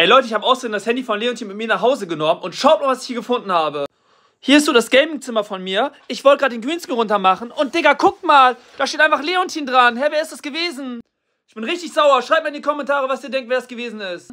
Ey Leute, ich habe außerdem das Handy von Leontin mit mir nach Hause genommen und schaut mal, was ich hier gefunden habe. Hier ist so das Gaming-Zimmer von mir. Ich wollte gerade den Greenscreen runter machen und Digga, guck mal, da steht einfach Leontin dran. Hä, wer ist das gewesen? Ich bin richtig sauer. Schreibt mir in die Kommentare, was ihr denkt, wer es gewesen ist.